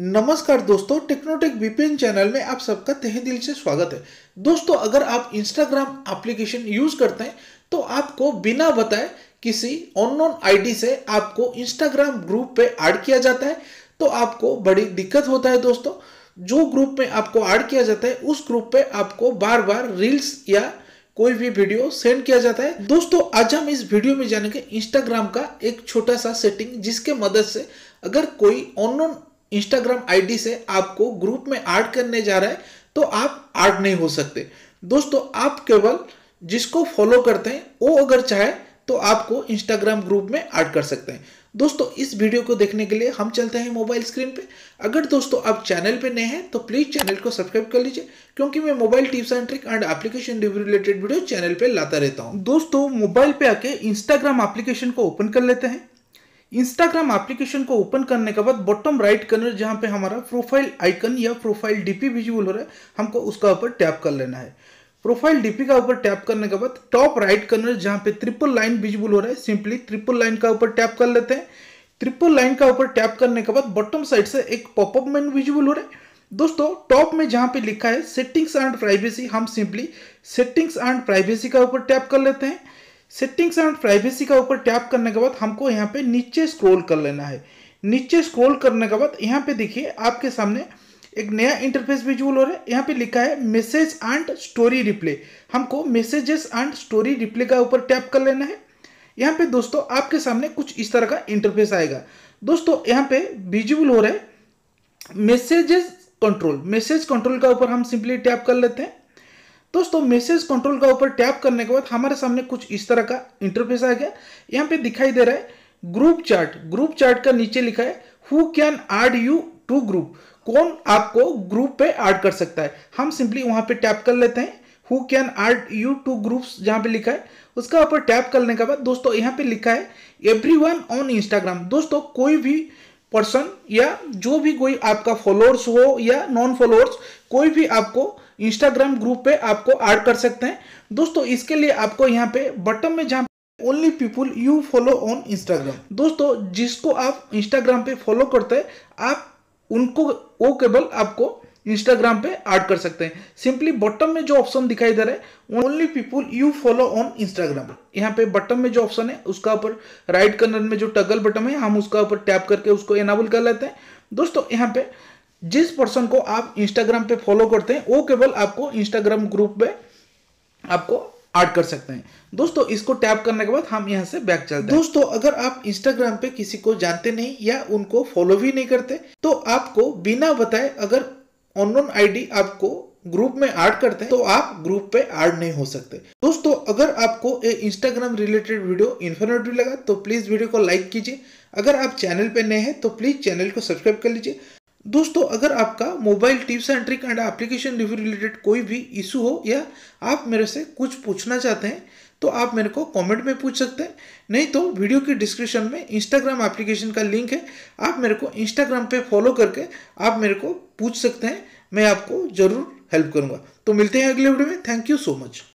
नमस्कार दोस्तों Technotech VPN channel में आप सबका तहे दिल से स्वागत है दोस्तों अगर आप इंस्टाग्राम एप्लीकेशन यूज करते हैं तो आपको बिना बताए किसी अननोन आईडी से आपको इंस्टाग्राम ग्रुप पे ऐड किया जाता है तो आपको बड़ी दिक्कत होता है दोस्तों जो ग्रुप में आपको ऐड किया जाता है उस ग्रुप पे आपको बार बार रील्स या कोई भी वीडियो सेंड किया जाता है दोस्तों आज हम इस वीडियो में जानेंगे इंस्टाग्राम का एक छोटा सा सेटिंग जिसके मदद से अगर कोई ऑनलाइन इंस्टाग्राम आईडी से आपको ग्रुप में ऐड करने जा रहा है तो आप ऐड नहीं हो सकते दोस्तों आप केवल जिसको फॉलो करते हैं वो अगर चाहे तो आपको इंस्टाग्राम ग्रुप में ऐड कर सकते हैं दोस्तों इस वीडियो को देखने के लिए हम चलते हैं मोबाइल स्क्रीन पे अगर दोस्तों आप चैनल पे नए हैं तो प्लीज़ चैनल को सब्सक्राइब कर लीजिए क्योंकि मैं mobile tips and trick and application review related video channel पे लाता रहता हूँ दोस्तों मोबाइल पे आके इंस्टाग्राम एप्लीकेशन को ओपन कर लेते हैं इंस्टाग्राम एप्लीकेशन को ओपन करने के बाद बॉटम राइट कॉर्नर जहाँ पे हमारा प्रोफाइल आइकन या प्रोफाइल डीपी विजुअल हो रहा है हमको उसका ऊपर टैप कर लेना है प्रोफाइल डीपी का ऊपर टैप करने के बाद टॉप राइट कॉर्नर जहाँ पे ट्रिपल लाइन विजुअल हो रहा है सिंपली ट्रिपल लाइन का ऊपर टैप कर लेते हैं ट्रिपल लाइन का ऊपर टैप करने के बाद बॉटम साइड से एक पॉपअप मेन विजुअल हो रहा है दोस्तों टॉप में जहाँ पे लिखा है सेटिंग्स एंड प्राइवेसी हम सिंपली सेटिंग्स एंड प्राइवेसी का ऊपर टैप कर लेते हैं सेटिंग्स एंड प्राइवेसी का ऊपर टैप करने के बाद हमको यहाँ पे नीचे स्क्रॉल कर लेना है नीचे स्क्रॉल करने के बाद यहाँ पे देखिए आपके सामने एक नया इंटरफेस विजुअल हो रहा है यहाँ पे लिखा है मैसेज एंड स्टोरी रिप्ले हमको मैसेजेस एंड स्टोरी रिप्ले का ऊपर टैप कर लेना है यहाँ पे दोस्तों आपके सामने कुछ इस तरह का इंटरफेस आएगा दोस्तों यहाँ पे विजुअल हो रहा है मैसेजेस कंट्रोल मैसेज कंट्रोल का ऊपर हम सिंपली टैप कर लेते हैं दोस्तों मैसेज कंट्रोल का ऊपर टैप करने के बाद हमारे सामने कुछ इस तरह का इंटरफेस आ गया यहाँ पे दिखाई दे रहा है ग्रुप चार्ट ग्रुप चार्ट का नीचे लिखा है who can add you to group कौन आपको ग्रुप पे ऐड कर सकता है हम सिंपली वहां पे टैप कर लेते हैं who can add you to groups जहाँ पे लिखा है उसका ऊपर टैप करने के बाद दोस्तों यहाँ पे लिखा है एवरी वन ऑन इंस्टाग्राम दोस्तों कोई भी पर्सन या जो भी कोई आपका फॉलोअर्स हो या नॉन फॉलोअर्स कोई भी आपको इंस्टाग्राम ग्रुप पे आपको ऐड कर सकते हैं दोस्तों इसके लिए आपको यहाँ पे बटन में जहाँ only people you follow on Instagram दोस्तों जिसको आप इंस्टाग्राम पे फॉलो करते हैं आप उनको वो केवल आपको इंस्टाग्राम पे ऐड कर सकते हैं सिंपली बटन में जो ऑप्शन दिखाई दे रहा है only people you follow on Instagram यहाँ पे बटन में जो ऑप्शन है उसका ऊपर राइट कर्नर में जो टगल बटन है हम उसका ऊपर टैप करके उसको एनाबल कर लेते हैं दोस्तों यहाँ पे जिस पर्सन को आप इंस्टाग्राम पे फॉलो करते हैं वो केवल आपको इंस्टाग्राम ग्रुप में आपको ऐड कर सकते हैं दोस्तों इसको टैप करने के बाद हम यहाँ से बैक चलते हैं दोस्तों अगर आप इंस्टाग्राम पे किसी को जानते नहीं या उनको फॉलो भी नहीं करते तो आपको बिना बताए अगर ऑनलाइन आईडी आपको ग्रुप में ऐड करते हैं तो आप ग्रुप पे ऐड नहीं हो सकते दोस्तों अगर आपको ये इंस्टाग्राम रिलेटेड वीडियो इन्फॉर्मेटिव लगा तो प्लीज़ वीडियो को लाइक कीजिए अगर आप चैनल पे नए हैं तो प्लीज़ चैनल को सब्सक्राइब कर लीजिए दोस्तों अगर आपका mobile tips and trick and application review related कोई भी इशू हो या आप मेरे से कुछ पूछना चाहते हैं तो आप मेरे को कमेंट में पूछ सकते हैं नहीं तो वीडियो के डिस्क्रिप्शन में इंस्टाग्राम एप्लीकेशन का लिंक है आप मेरे को इंस्टाग्राम पे फॉलो करके आप मेरे को पूछ सकते हैं मैं आपको ज़रूर हेल्प करूँगा तो मिलते हैं अगले वीडियो में थैंक यू सो मच